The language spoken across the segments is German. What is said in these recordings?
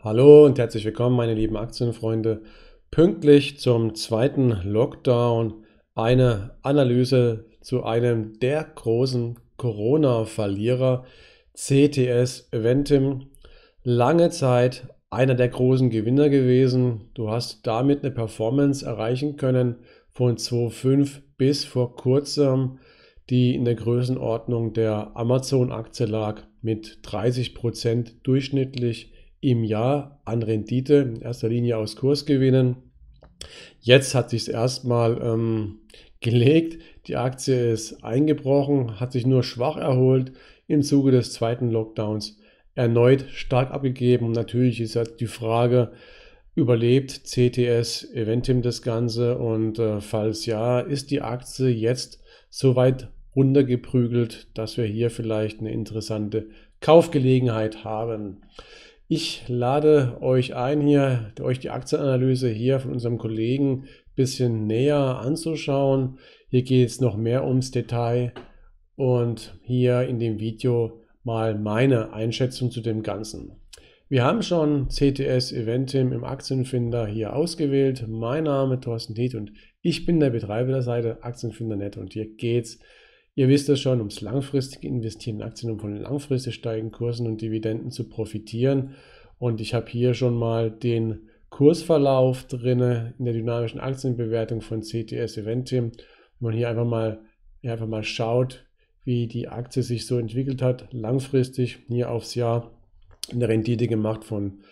Hallo und herzlich willkommen, meine lieben Aktienfreunde. Pünktlich zum zweiten Lockdown eine Analyse zu einem der großen Corona-Verlierer, CTS Eventim. Lange Zeit einer der großen Gewinner gewesen. Du hast damit eine Performance erreichen können von 2,5 bis vor kurzem, die in der Größenordnung der Amazon-Aktie lag mit 30% Prozent durchschnittlich im Jahr an Rendite, in erster Linie aus Kursgewinnen. Jetzt hat sich es erstmal ähm, gelegt. Die Aktie ist eingebrochen, hat sich nur schwach erholt im Zuge des zweiten Lockdowns erneut stark abgegeben. Natürlich ist jetzt halt die Frage, überlebt CTS Eventim das Ganze und äh, falls ja, ist die Aktie jetzt so weit runtergeprügelt, dass wir hier vielleicht eine interessante Kaufgelegenheit haben. Ich lade euch ein, hier euch die Aktienanalyse hier von unserem Kollegen ein bisschen näher anzuschauen. Hier geht es noch mehr ums Detail und hier in dem Video mal meine Einschätzung zu dem Ganzen. Wir haben schon CTS Eventim im Aktienfinder hier ausgewählt. Mein Name ist Thorsten Diet und ich bin der Betreiber der Seite Aktienfinder.net und hier geht's es Ihr wisst das schon, ums langfristige Investieren in Aktien, um von langfristig steigenden Kursen und Dividenden zu profitieren. Und ich habe hier schon mal den Kursverlauf drin in der dynamischen Aktienbewertung von CTS Eventim. Wenn man hier einfach mal, hier einfach mal schaut, wie die Aktie sich so entwickelt hat, langfristig hier aufs Jahr eine Rendite gemacht von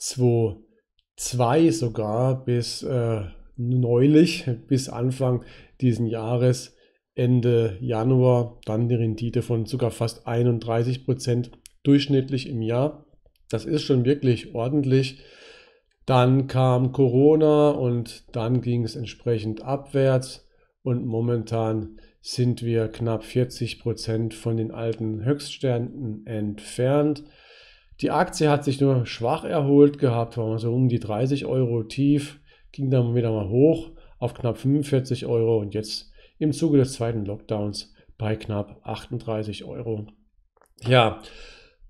2,2 sogar bis äh, neulich, bis Anfang diesen Jahres Ende Januar dann die Rendite von sogar fast 31 Prozent durchschnittlich im Jahr. Das ist schon wirklich ordentlich. Dann kam Corona und dann ging es entsprechend abwärts und momentan sind wir knapp 40 Prozent von den alten Höchstständen entfernt. Die Aktie hat sich nur schwach erholt gehabt, war so um die 30 Euro tief, ging dann wieder mal hoch auf knapp 45 Euro und jetzt im Zuge des zweiten Lockdowns bei knapp 38 Euro. Ja,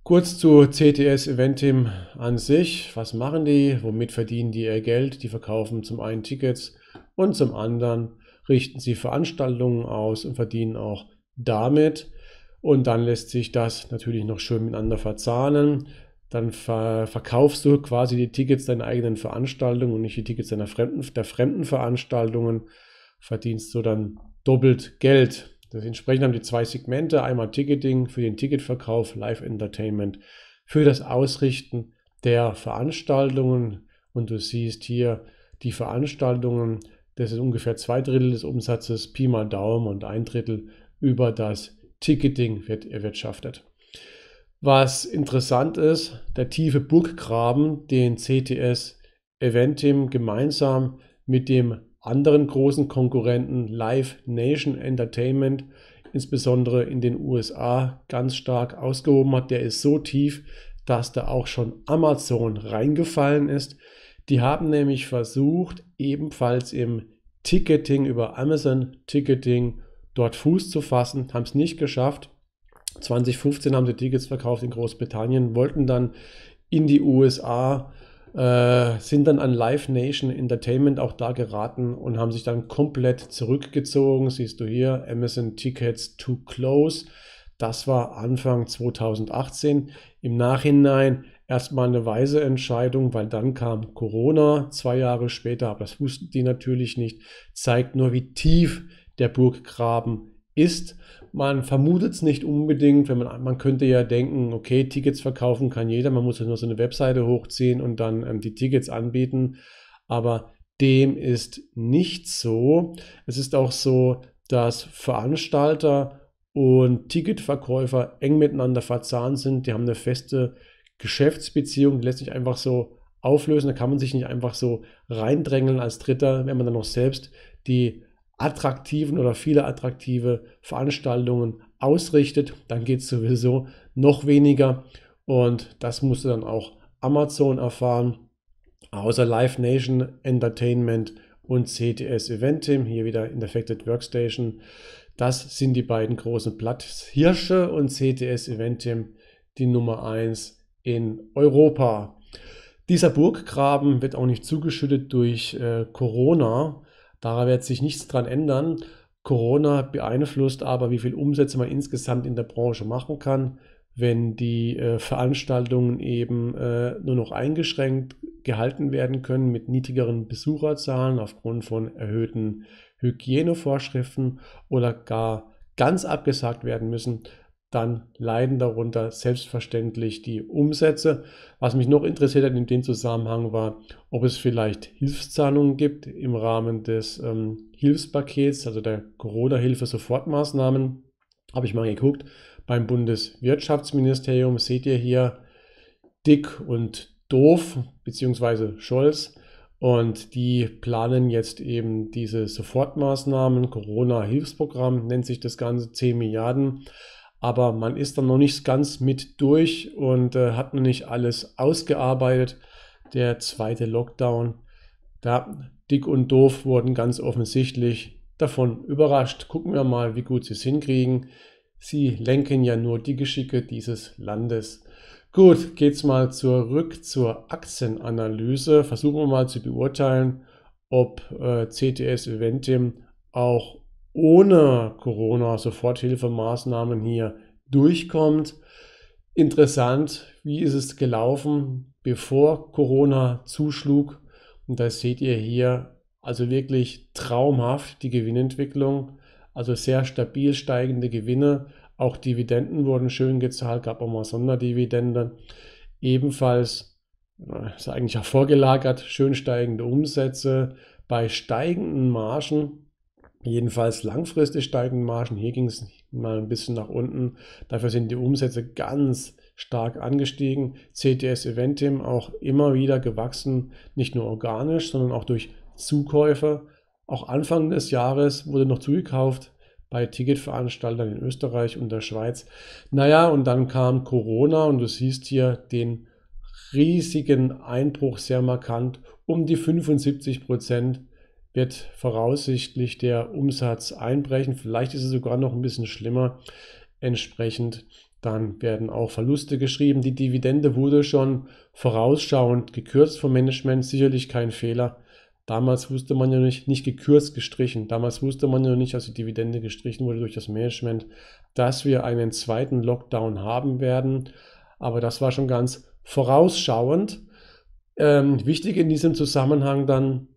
kurz zu CTS Eventim an sich. Was machen die? Womit verdienen die ihr Geld? Die verkaufen zum einen Tickets und zum anderen richten sie Veranstaltungen aus und verdienen auch damit. Und dann lässt sich das natürlich noch schön miteinander verzahnen. Dann ver verkaufst du quasi die Tickets deiner eigenen Veranstaltung und nicht die Tickets deiner fremden, der fremden Veranstaltungen. Verdienst du dann doppelt Geld. Das entsprechend haben die zwei Segmente, einmal Ticketing für den Ticketverkauf, Live Entertainment für das Ausrichten der Veranstaltungen. Und du siehst hier die Veranstaltungen, das sind ungefähr zwei Drittel des Umsatzes, Pi mal Daumen und ein Drittel über das Ticketing wird erwirtschaftet. Was interessant ist, der tiefe Burggraben, den CTS Eventim gemeinsam mit dem anderen großen Konkurrenten Live Nation Entertainment insbesondere in den USA ganz stark ausgehoben hat. Der ist so tief, dass da auch schon Amazon reingefallen ist. Die haben nämlich versucht, ebenfalls im Ticketing über Amazon Ticketing dort Fuß zu fassen, haben es nicht geschafft. 2015 haben sie Tickets verkauft in Großbritannien, wollten dann in die USA äh, sind dann an Live Nation Entertainment auch da geraten und haben sich dann komplett zurückgezogen. Siehst du hier, Amazon Tickets Too Close. Das war Anfang 2018. Im Nachhinein erstmal eine weise Entscheidung, weil dann kam Corona zwei Jahre später, aber das wussten die natürlich nicht. Zeigt nur, wie tief der Burggraben ist. Man vermutet es nicht unbedingt, wenn man, man könnte ja denken, okay, Tickets verkaufen kann jeder, man muss ja nur so eine Webseite hochziehen und dann ähm, die Tickets anbieten. Aber dem ist nicht so. Es ist auch so, dass Veranstalter und Ticketverkäufer eng miteinander verzahnt sind. Die haben eine feste Geschäftsbeziehung, die lässt sich einfach so auflösen. Da kann man sich nicht einfach so reindrängeln als Dritter, wenn man dann noch selbst die attraktiven oder viele attraktive Veranstaltungen ausrichtet, dann geht es sowieso noch weniger. Und das musste dann auch Amazon erfahren, außer Live Nation Entertainment und CTS Event Team, hier wieder in Affected Workstation. Das sind die beiden großen Platzhirsche und CTS Event Team die Nummer 1 in Europa. Dieser Burggraben wird auch nicht zugeschüttet durch äh, Corona, Daran wird sich nichts dran ändern. Corona beeinflusst aber, wie viel Umsätze man insgesamt in der Branche machen kann. Wenn die äh, Veranstaltungen eben äh, nur noch eingeschränkt gehalten werden können mit niedrigeren Besucherzahlen aufgrund von erhöhten Hygienevorschriften oder gar ganz abgesagt werden müssen, dann leiden darunter selbstverständlich die Umsätze. Was mich noch interessiert hat in dem Zusammenhang war, ob es vielleicht Hilfszahlungen gibt im Rahmen des ähm, Hilfspakets, also der Corona-Hilfe Sofortmaßnahmen. Habe ich mal geguckt. Beim Bundeswirtschaftsministerium seht ihr hier dick und doof, beziehungsweise Scholz. Und die planen jetzt eben diese Sofortmaßnahmen, Corona-Hilfsprogramm nennt sich das Ganze, 10 Milliarden aber man ist dann noch nicht ganz mit durch und äh, hat noch nicht alles ausgearbeitet. Der zweite Lockdown, da dick und doof wurden ganz offensichtlich davon überrascht. Gucken wir mal, wie gut sie es hinkriegen. Sie lenken ja nur die Geschicke dieses Landes. Gut, geht's mal zurück zur Aktienanalyse. Versuchen wir mal zu beurteilen, ob äh, CTS Eventim auch ohne Corona-Soforthilfemaßnahmen hier durchkommt. Interessant, wie ist es gelaufen, bevor Corona zuschlug. Und da seht ihr hier also wirklich traumhaft die Gewinnentwicklung, also sehr stabil steigende Gewinne. Auch Dividenden wurden schön gezahlt, gab auch mal Sonderdividende. Ebenfalls, äh, ist eigentlich auch vorgelagert, schön steigende Umsätze bei steigenden Margen Jedenfalls langfristig steigenden Margen. Hier ging es mal ein bisschen nach unten. Dafür sind die Umsätze ganz stark angestiegen. CTS Eventim auch immer wieder gewachsen, nicht nur organisch, sondern auch durch Zukäufe. Auch Anfang des Jahres wurde noch zugekauft bei Ticketveranstaltern in Österreich und der Schweiz. Naja, und dann kam Corona und du siehst hier den riesigen Einbruch sehr markant um die 75 Prozent wird voraussichtlich der Umsatz einbrechen. Vielleicht ist es sogar noch ein bisschen schlimmer. Entsprechend dann werden auch Verluste geschrieben. Die Dividende wurde schon vorausschauend gekürzt vom Management. Sicherlich kein Fehler. Damals wusste man ja nicht, nicht gekürzt gestrichen. Damals wusste man ja nicht, dass die Dividende gestrichen wurde durch das Management, dass wir einen zweiten Lockdown haben werden. Aber das war schon ganz vorausschauend. Ähm, wichtig in diesem Zusammenhang dann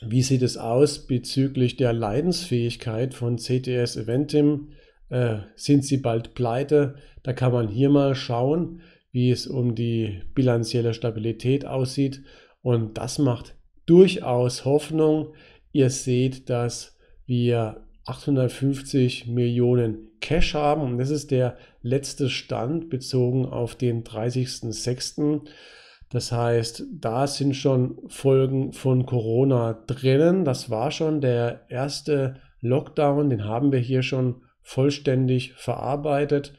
wie sieht es aus bezüglich der Leidensfähigkeit von CTS Eventim? Äh, sind sie bald pleite? Da kann man hier mal schauen, wie es um die bilanzielle Stabilität aussieht. Und das macht durchaus Hoffnung. Ihr seht, dass wir 850 Millionen Cash haben. Und das ist der letzte Stand bezogen auf den 30.06. Das heißt, da sind schon Folgen von Corona drinnen. Das war schon der erste Lockdown, den haben wir hier schon vollständig verarbeitet.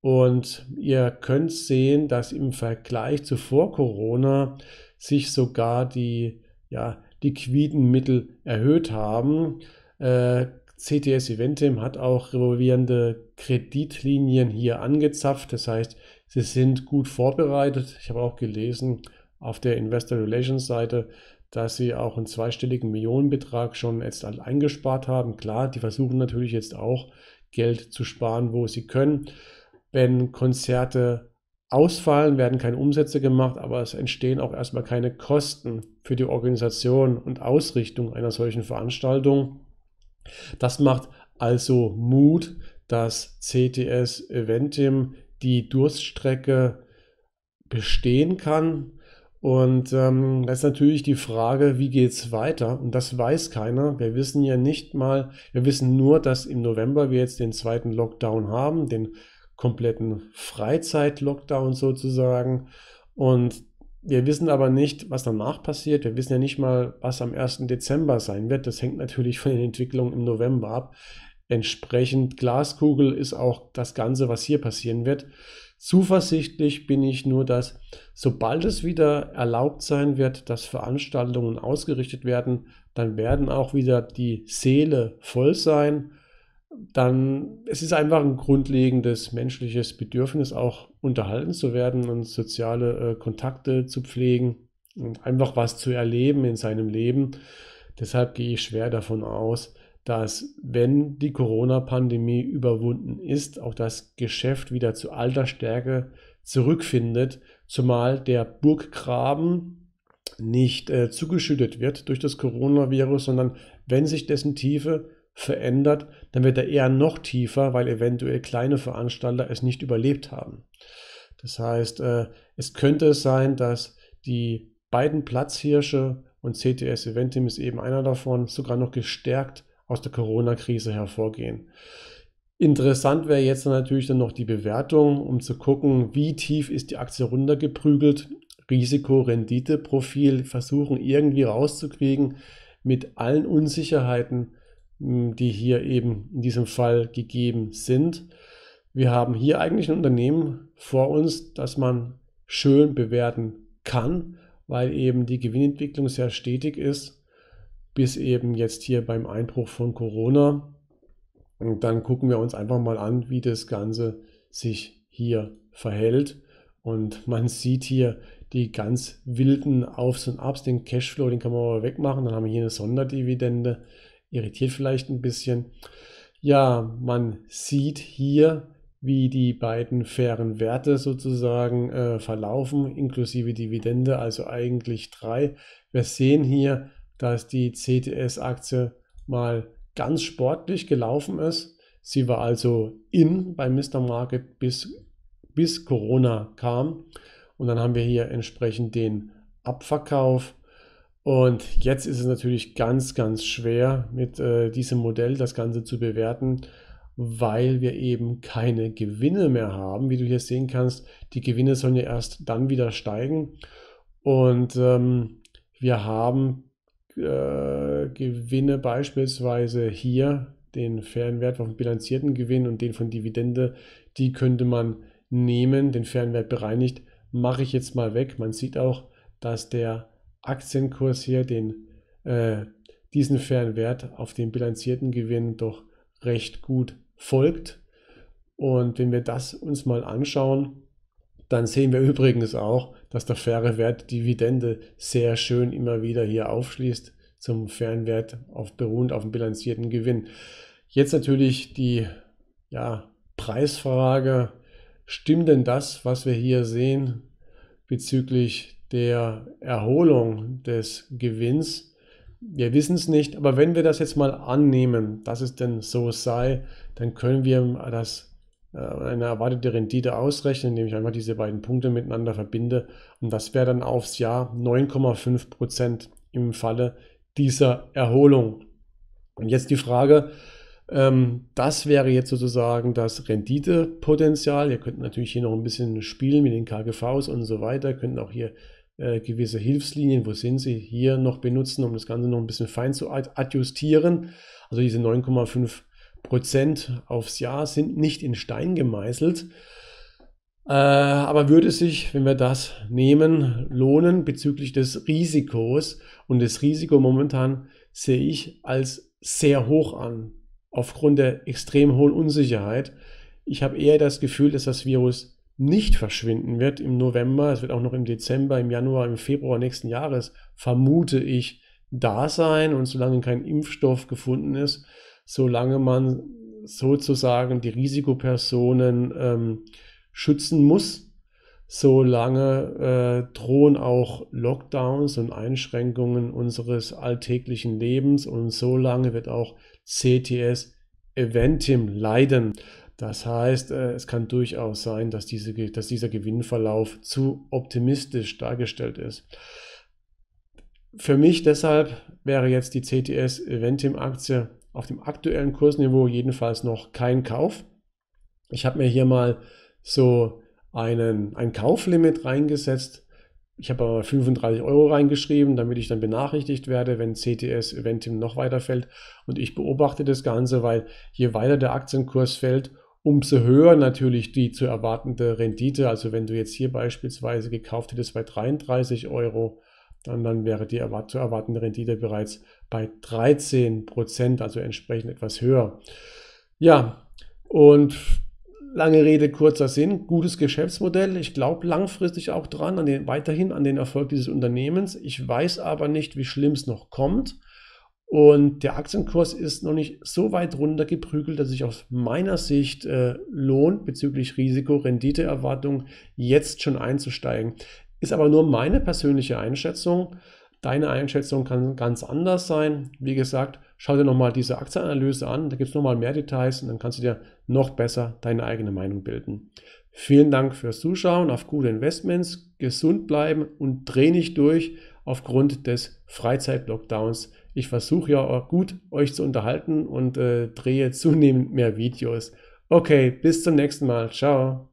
Und ihr könnt sehen, dass im Vergleich zu vor Corona sich sogar die, ja, Mittel erhöht haben. Äh, CTS Eventim hat auch revolvierende Kreditlinien hier angezapft. Das heißt, Sie sind gut vorbereitet. Ich habe auch gelesen auf der Investor Relations Seite, dass sie auch einen zweistelligen Millionenbetrag schon jetzt eingespart haben. Klar, die versuchen natürlich jetzt auch Geld zu sparen, wo sie können. Wenn Konzerte ausfallen, werden keine Umsätze gemacht, aber es entstehen auch erstmal keine Kosten für die Organisation und Ausrichtung einer solchen Veranstaltung. Das macht also Mut, dass CTS Eventim die Durststrecke bestehen kann. Und ähm, das ist natürlich die Frage, wie geht es weiter? Und das weiß keiner. Wir wissen ja nicht mal, wir wissen nur, dass im November wir jetzt den zweiten Lockdown haben, den kompletten Freizeit-Lockdown sozusagen. Und wir wissen aber nicht, was danach passiert. Wir wissen ja nicht mal, was am 1. Dezember sein wird. Das hängt natürlich von den Entwicklungen im November ab. Entsprechend Glaskugel ist auch das Ganze, was hier passieren wird. Zuversichtlich bin ich nur, dass sobald es wieder erlaubt sein wird, dass Veranstaltungen ausgerichtet werden, dann werden auch wieder die Seele voll sein. Dann es ist einfach ein grundlegendes menschliches Bedürfnis, auch unterhalten zu werden und soziale äh, Kontakte zu pflegen und einfach was zu erleben in seinem Leben. Deshalb gehe ich schwer davon aus, dass wenn die Corona-Pandemie überwunden ist, auch das Geschäft wieder zu alter Stärke zurückfindet, zumal der Burggraben nicht äh, zugeschüttet wird durch das Coronavirus, sondern wenn sich dessen Tiefe verändert, dann wird er eher noch tiefer, weil eventuell kleine Veranstalter es nicht überlebt haben. Das heißt, äh, es könnte sein, dass die beiden Platzhirsche und CTS Eventim ist eben einer davon, sogar noch gestärkt aus der Corona-Krise hervorgehen. Interessant wäre jetzt natürlich dann noch die Bewertung, um zu gucken, wie tief ist die Aktie runtergeprügelt. Risiko-Rendite-Profil versuchen irgendwie rauszukriegen mit allen Unsicherheiten, hm, die hier eben in diesem Fall gegeben sind. Wir haben hier eigentlich ein Unternehmen vor uns, das man schön bewerten kann, weil eben die Gewinnentwicklung sehr stetig ist bis eben jetzt hier beim Einbruch von Corona. Und dann gucken wir uns einfach mal an, wie das Ganze sich hier verhält. Und man sieht hier die ganz wilden Aufs und Abs. Den Cashflow, den kann man aber wegmachen. Dann haben wir hier eine Sonderdividende. Irritiert vielleicht ein bisschen. Ja, man sieht hier, wie die beiden fairen Werte sozusagen äh, verlaufen, inklusive Dividende, also eigentlich drei. Wir sehen hier, dass die CTS-Aktie mal ganz sportlich gelaufen ist. Sie war also in bei Mr. Market bis, bis Corona kam. Und dann haben wir hier entsprechend den Abverkauf. Und jetzt ist es natürlich ganz, ganz schwer mit äh, diesem Modell das Ganze zu bewerten, weil wir eben keine Gewinne mehr haben. Wie du hier sehen kannst, die Gewinne sollen ja erst dann wieder steigen. Und ähm, wir haben äh, gewinne beispielsweise hier den fairen Wert vom bilanzierten Gewinn und den von Dividende, die könnte man nehmen, den fairen Wert bereinigt, mache ich jetzt mal weg. Man sieht auch, dass der Aktienkurs hier den, äh, diesen fairen Wert auf den bilanzierten Gewinn doch recht gut folgt. Und wenn wir das uns mal anschauen, dann sehen wir übrigens auch, dass der faire Wert Dividende sehr schön immer wieder hier aufschließt zum fairen Wert auf, beruhend auf dem bilanzierten Gewinn. Jetzt natürlich die ja, Preisfrage, stimmt denn das, was wir hier sehen bezüglich der Erholung des Gewinns? Wir wissen es nicht, aber wenn wir das jetzt mal annehmen, dass es denn so sei, dann können wir das äh, eine erwartete Rendite ausrechnen, indem ich einfach diese beiden Punkte miteinander verbinde. Und das wäre dann aufs Jahr 9,5% Prozent im Falle dieser Erholung. Und jetzt die Frage, ähm, das wäre jetzt sozusagen das Renditepotenzial. Ihr könnt natürlich hier noch ein bisschen spielen mit den KGVs und so weiter, ihr könnt auch hier äh, gewisse Hilfslinien, wo sind sie, hier noch benutzen, um das Ganze noch ein bisschen fein zu adjustieren. Also diese 9,5 Prozent. Prozent aufs Jahr sind nicht in Stein gemeißelt. Äh, aber würde sich, wenn wir das nehmen, lohnen bezüglich des Risikos. Und das Risiko momentan sehe ich als sehr hoch an, aufgrund der extrem hohen Unsicherheit. Ich habe eher das Gefühl, dass das Virus nicht verschwinden wird im November, es wird auch noch im Dezember, im Januar, im Februar nächsten Jahres, vermute ich, da sein. Und solange kein Impfstoff gefunden ist, solange man sozusagen die Risikopersonen ähm, schützen muss, solange äh, drohen auch Lockdowns und Einschränkungen unseres alltäglichen Lebens und solange wird auch CTS Eventim leiden. Das heißt, äh, es kann durchaus sein, dass, diese, dass, dieser Gewinnverlauf zu optimistisch dargestellt ist. Für mich deshalb wäre jetzt die CTS Eventim Aktie auf dem aktuellen Kursniveau jedenfalls noch kein Kauf. Ich habe mir hier mal so einen, ein Kauflimit reingesetzt. Ich habe aber 35 Euro reingeschrieben, damit ich dann benachrichtigt werde, wenn CTS Eventim noch weiter fällt. Und ich beobachte das Ganze, weil je weiter der Aktienkurs fällt, umso höher natürlich die zu erwartende Rendite. Also wenn du jetzt hier beispielsweise gekauft hättest bei 33 Euro, und dann wäre die zu erwartende Rendite bereits bei 13 Prozent, also entsprechend etwas höher. Ja, und lange Rede, kurzer Sinn, gutes Geschäftsmodell. Ich glaube langfristig auch dran, an den, weiterhin an den Erfolg dieses Unternehmens. Ich weiß aber nicht, wie schlimm es noch kommt. Und der Aktienkurs ist noch nicht so weit runtergeprügelt, dass sich aus meiner Sicht äh, lohnt, bezüglich Risiko-Rendite-Erwartung jetzt schon einzusteigen. Ist aber nur meine persönliche Einschätzung. Deine Einschätzung kann ganz anders sein. Wie gesagt, schau dir nochmal diese Aktienanalyse an. Da gibt es nochmal mehr Details und dann kannst du dir noch besser deine eigene Meinung bilden. Vielen Dank fürs Zuschauen, auf gute Investments, gesund bleiben und dreh nicht durch aufgrund des Freizeit-Lockdowns. Ich versuche ja gut, euch zu unterhalten und äh, drehe zunehmend mehr Videos. Okay, bis zum nächsten Mal. Ciao.